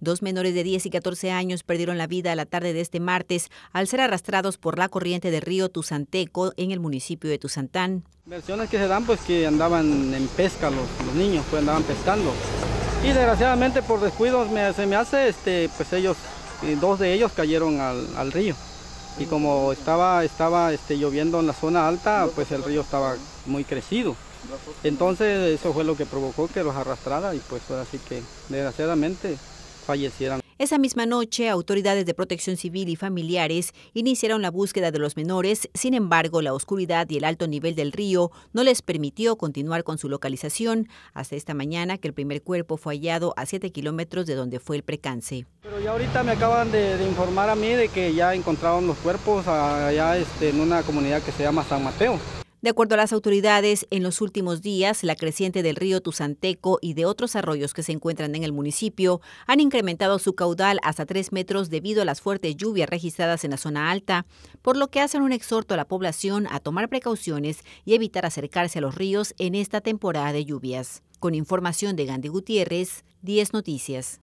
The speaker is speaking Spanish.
Dos menores de 10 y 14 años perdieron la vida a la tarde de este martes al ser arrastrados por la corriente del río Tuzanteco en el municipio de Tuzantán. Versiones que se dan pues que andaban en pesca los, niños, pues andaban pescando. Y desgraciadamente por descuidos se me hace, este, pues ellos, eh, dos de ellos cayeron al, río y como estaba estaba este, lloviendo en la zona alta, pues el río estaba muy crecido. Entonces eso fue lo que provocó que los arrastrara y pues así que desgraciadamente esa misma noche, autoridades de protección civil y familiares iniciaron la búsqueda de los menores, sin embargo, la oscuridad y el alto nivel del río no les permitió continuar con su localización hasta esta mañana que el primer cuerpo fue hallado a 7 kilómetros de donde fue el precance. Pero ya ahorita me acaban de, informar a mí de que ya encontraron los cuerpos allá este, en una comunidad que se llama San Mateo. De acuerdo a las autoridades, en los últimos días, la creciente del río Tuzanteco y de otros arroyos que se encuentran en el municipio han incrementado su caudal hasta 3 metros debido a las fuertes lluvias registradas en la zona alta, por lo que hacen un exhorto a la población a tomar precauciones y evitar acercarse a los ríos en esta temporada de lluvias. Con información de Gandhi Gutiérrez, 10 Noticias.